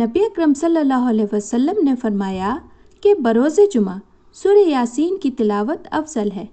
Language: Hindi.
नबी अक्रम वसल्लम ने फरमाया कि बरोज़ जुमा सूर्य यासीन की तिलावत अफजल है